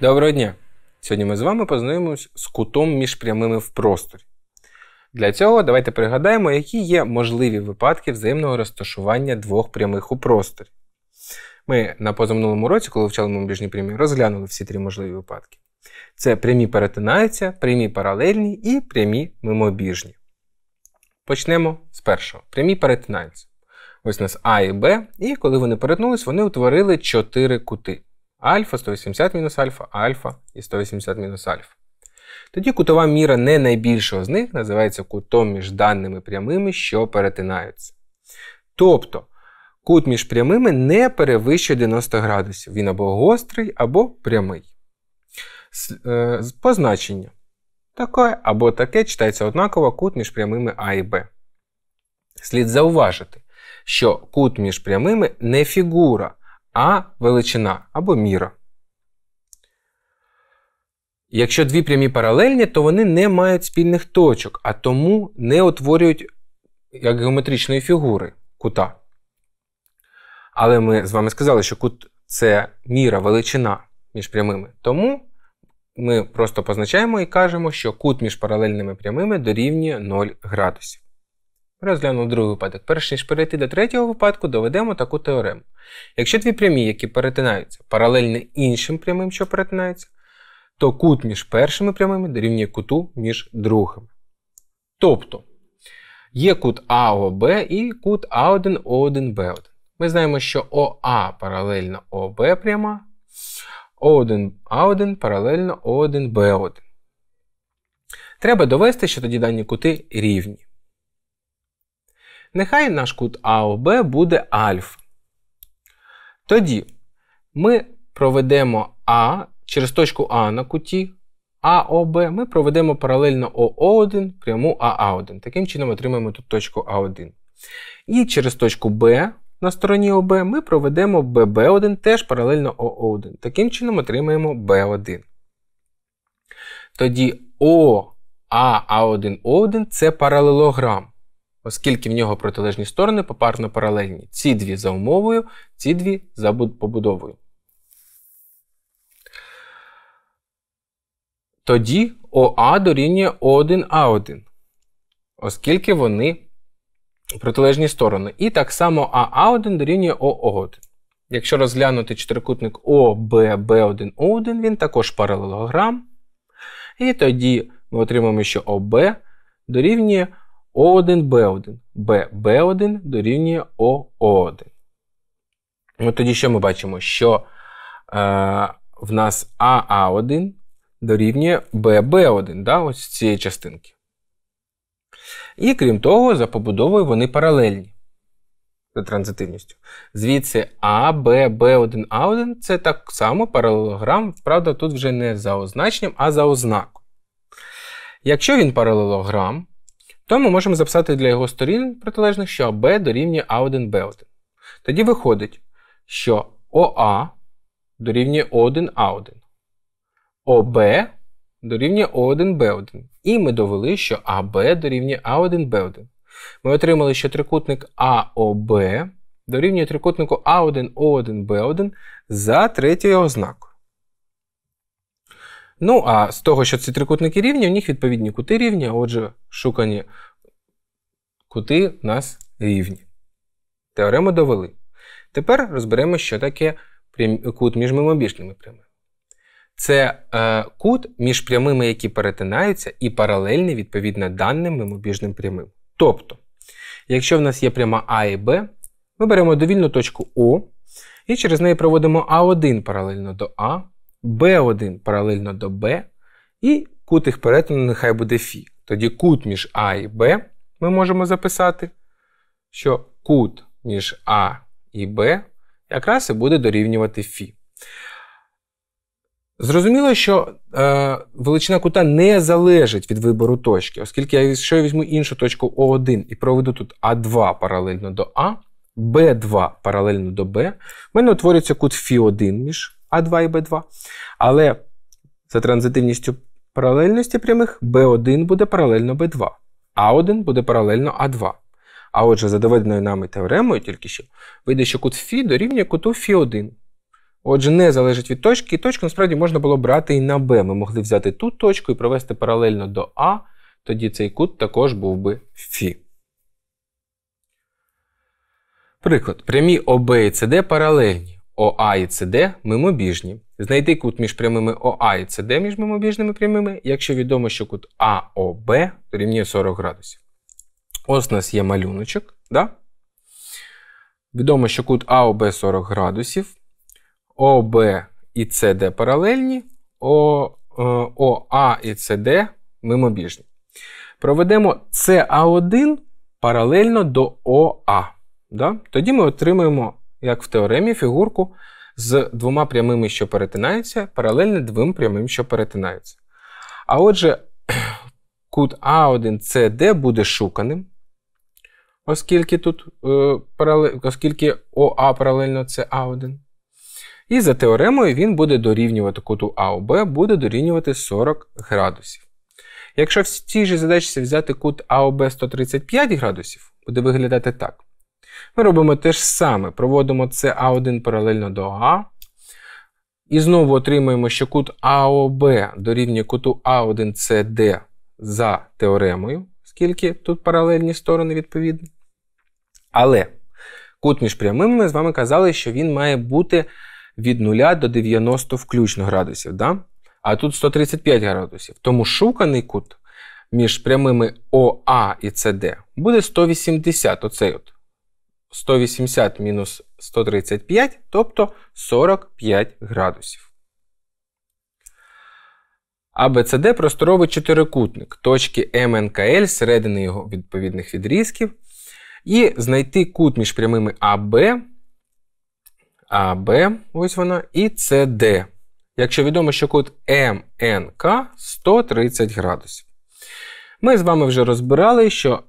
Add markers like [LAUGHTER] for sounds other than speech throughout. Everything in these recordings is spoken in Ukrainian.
Доброго дня! Сьогодні ми з вами познайомимось з кутом між прямими в просторі. Для цього давайте пригадаємо, які є можливі випадки взаємного розташування двох прямих у просторі. Ми на позаминулому році, коли вчали мобіжні прямі, розглянули всі три можливі випадки. Це прямі перетинаються, прямі паралельні і прямі мимобіжні. Почнемо з першого. Прямі перетинаються. Ось у нас А і Б, і коли вони перетнулись, вони утворили чотири кути. Альфа 180 мінус альфа, альфа і 180 мінус альфа. Тоді кутова міра не найбільшого з них називається кутом між даними прямими, що перетинаються. Тобто кут між прямими не перевищує 90 градусів. Він або гострий, або прямий. Е, Позначення. Таке або таке читається однаково кут між прямими А і Б. Слід зауважити, що кут між прямими не фігура, а величина або міра. Якщо дві прямі паралельні, то вони не мають спільних точок, а тому не утворюють як геометричної фігури кута. Але ми з вами сказали, що кут це міра величина між прямими. Тому ми просто позначаємо і кажемо, що кут між паралельними прямими дорівнює 0 градусів. Розглянув другий випадок. Перш ніж перейти до третього випадку, доведемо таку теорему. Якщо дві прямі, які перетинаються, паралельні іншим прямим, що перетинаються, то кут між першими прямими дорівнює куту між другими. Тобто є кут АОБ і кут А1 О1Б1. Ми знаємо, що ОА паралельно ОБ пряма, О1 А1 паралельно О1Б1. Треба довести, що тоді дані кути рівні. Нехай наш кут АОБ буде альфа. Тоді ми проведемо А через точку А на куті АОБ, ми проведемо паралельно ОО1 пряму АА1. Таким чином отримаємо тут точку А1. І через точку Б на стороні ОБ ми проведемо ББ1 теж паралельно ОО1. Таким чином отримаємо Б1. Тоді ОАА1О1 це паралелограм оскільки в нього протилежні сторони попарно паралельні. Ці дві за умовою, ці дві за побудовою. Тоді ОА дорівнює О1А1, оскільки вони протилежні сторони. І так само АА1 дорівнює ОО1. Якщо розглянути чотирикутник ОББ1О1, він також паралелограм. І тоді ми отримаємо, що ОБ дорівнює о 1 б 1 ББ1 дорівнює ОО1. От тоді що ми бачимо? Що е, в нас АА1 дорівнює ББ1 да, ось цієї частинки. І крім того, за побудовою вони паралельні за транзитивністю. Звідси А, 1 А1 це так само паралелограм, правда, тут вже не за означенням, а за ознаком. Якщо він паралелограм, то ми можемо записати для його сторін протилежних, що АБ дорівнює а 1 б 1 Тоді виходить, що ОА дорівнює O1 а 1 ОБ дорівнює о 1 б 1 І ми довели, що АБ дорівнює а 1 б 1 Ми отримали, що трикутник АОБ дорівнює трикутнику А1 О1 Б1 за третьою ознакою. Ну, а з того, що ці трикутники рівні, у них відповідні кути рівні, а отже, шукані кути у нас рівні. Теорему довели. Тепер розберемо, що таке кут між мимобіжними прямими. Це е, кут між прямими, які перетинаються, і паралельний, відповідно, даним мимобіжним прямим. Тобто, якщо в нас є пряма А і Б, ми беремо довільну точку О і через неї проводимо А1 паралельно до А. B1 паралельно до B, і кут їх перетину нехай буде Фі. Тоді кут між А і Б ми можемо записати, що кут між А і Б якраз і буде дорівнювати Фі. Зрозуміло, що е, величина кута не залежить від вибору точки, оскільки якщо я візьму іншу точку О1 і проведу тут А2 паралельно до А, Б2 паралельно до Б, в мене утворюється кут Фі1 між а2 і Б2. Але за транзитивністю паралельності прямих Б1 буде паралельно Б2, А1 буде паралельно А2. А отже, за доведеною нами теоремою тільки що вийде, що кут Φ дорівнює куту Фі1. Отже, не залежить від точки, і точку насправді можна було брати і на Б. Ми могли взяти ту точку і провести паралельно до А, тоді цей кут також був би Фі. Приклад. Прямі ОБ і ЦД паралельні. ОА і ЦД мимобіжні. Знайти кут між прямими ОА і ЦД між мимобіжними прямими, якщо відомо, що кут АОБ рівнює 40 градусів. Ось у нас є малюночок. Да? Відомо, що кут АОБ 40 градусів. ОБ і СД паралельні, ОА е, і СД мимобіжні. Проведемо СА1 паралельно до ОА. Да? Тоді ми отримаємо як в теоремі, фігурку з двома прямими, що перетинаються, паралельно двом прямим, що перетинаються. А отже, [CLEARS THROAT] кут А1CD буде шуканим, оскільки тут е, оскільки ОА паралельно це А1. І за теоремою він буде дорівнювати куту АОБ, буде дорівнювати 40 градусів. Якщо в цій же задачі взяти кут АОБ 135 градусів, буде виглядати так. Ми робимо те ж саме, проводимо це А1 паралельно до А. І знову отримуємо, що кут АОБ дорівнює куту А1СД за теоремою, скільки тут паралельні сторони відповідні. Але кут між прямими ми з вами казали, що він має бути від 0 до 90 включно градусів. Да? А тут 135 градусів. Тому шуканий кут між прямими ОА і СД буде 180. Оцей от. 180 мінус 135, тобто 45 градусів. АБЦД просторовий чотирикутник точки МНКЛ середини його відповідних відрізків. І знайти кут між прямими АБ, АБ, ось вона, і СД. Якщо відомо, що кут МНК 130 градусів. Ми з вами вже розбирали, що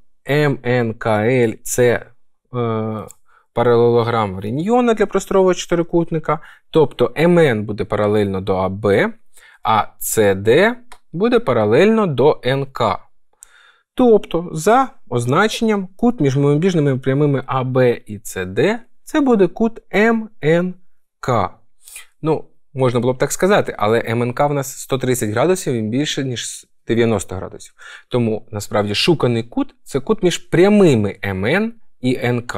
МНКЛ це Е, паралелограм Ріньйона для просторового чотирикутника. Тобто МН буде паралельно до АБ, а CD буде паралельно до НК. Тобто, за означенням, кут між мобіжними прямими АБ і CD це буде кут МНК. Ну, можна було б так сказати, але МНК в нас 130 градусів і більше, ніж 90 градусів. Тому насправді шуканий кут це кут між прямими МН і НК.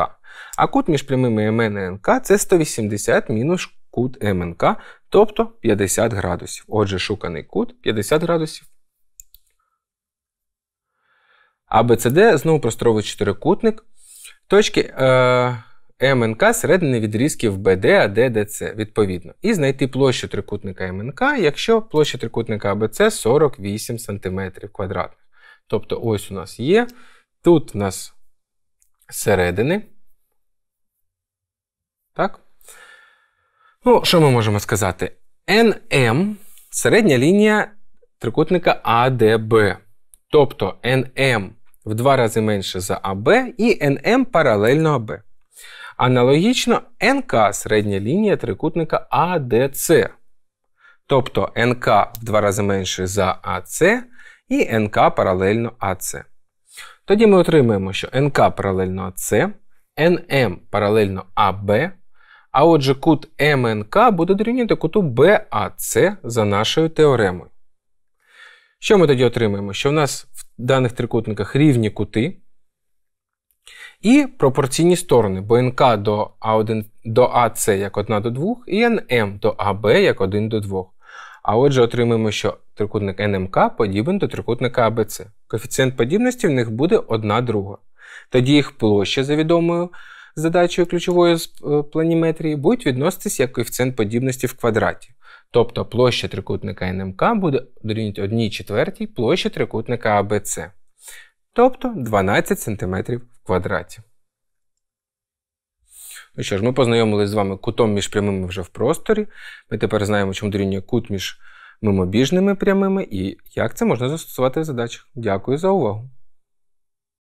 А кут між прямими МН і НК це 180 мінус кут МНК, тобто 50 градусів. Отже, шуканий кут 50 градусів. А БЦД знову просторовий чотирикутник. Точки е, МНК середини відрізків БД, АД, ДЦ, відповідно. І знайти площу трикутника МНК, якщо площа трикутника АБЦ 48 см квадратних. Тобто, ось у нас є. Тут у нас середини. Так? Ну, що ми можемо сказати? NM середня лінія трикутника ADB. Тобто NM в два рази менше за AB і NM паралельно AB. Аналогічно НК середня лінія трикутника ADC. Тобто НК в два рази менше за АЦ і НК паралельно АЦ. Тоді ми отримаємо, що НК паралельно АС, НМ паралельно АБ, а отже кут МНК буде дорівнювати куту БАЦ за нашою теоремою. Що ми тоді отримаємо? Що в нас в даних трикутниках рівні кути і пропорційні сторони, бо НК до АС як 1 до 2, і НМ до АБ як 1 до 2. А отже, отримуємо, що трикутник НМК подібен до трикутника АБЦ. Коефіцієнт подібності в них буде 1 друга. Тоді їх площа за відомою задачею ключової е, планіметрії будуть відноситись як коефіцієнт подібності в квадраті. Тобто площа трикутника НМК буде дорівнювати 1 четвертій площі трикутника АБЦ. Тобто 12 см в квадраті. Ну що ж, ми познайомилися з вами кутом між прямими вже в просторі. Ми тепер знаємо, чому дорівнює кут між мимобіжними прямими і як це можна застосувати в задачах. Дякую за увагу!